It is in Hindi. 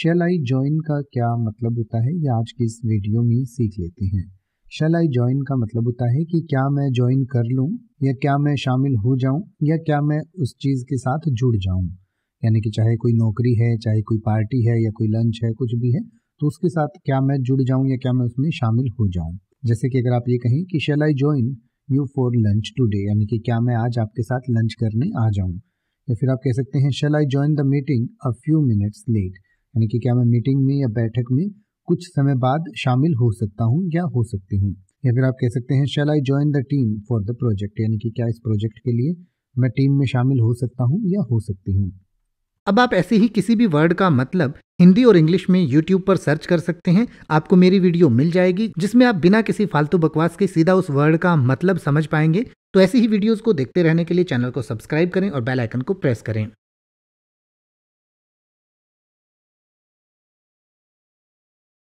शेल आई ज्वाइन का क्या मतलब होता है ये आज की इस वीडियो में सीख लेते हैं शेल आई ज्वाइन का मतलब होता है कि क्या मैं ज्वाइन कर लूँ या क्या मैं शामिल हो जाऊँ या क्या मैं उस चीज़ के साथ जुड़ जाऊँ यानी कि चाहे कोई नौकरी है चाहे कोई पार्टी है या कोई लंच है कुछ भी है तो उसके साथ क्या मैं जुड़ जाऊँ या क्या मैं उसमें शामिल हो जाऊँ जैसे कि अगर आप ये कहें कि shall I join you for lunch today यानी कि क्या मैं आज आपके साथ लंच करने आ जाऊँ या फिर आप कह सकते हैं shall I join the meeting a few minutes late यानी कि क्या मैं मीटिंग में या बैठक में कुछ समय बाद शामिल हो सकता हूँ या हो सकती हूँ या फिर आप कह सकते हैं shall I join the team for the project यानी कि क्या इस प्रोजेक्ट के लिए मैं टीम में शामिल हो सकता हूँ या हो सकती हूँ अब आप ऐसे ही किसी भी वर्ड का मतलब हिंदी और इंग्लिश में यूट्यूब पर सर्च कर सकते हैं आपको मेरी वीडियो मिल जाएगी जिसमें आप बिना किसी फालतू बकवास के सीधा उस वर्ड का मतलब समझ पाएंगे तो ऐसी ही वीडियोस को देखते रहने के लिए चैनल को सब्सक्राइब करें और बेल आइकन को प्रेस करें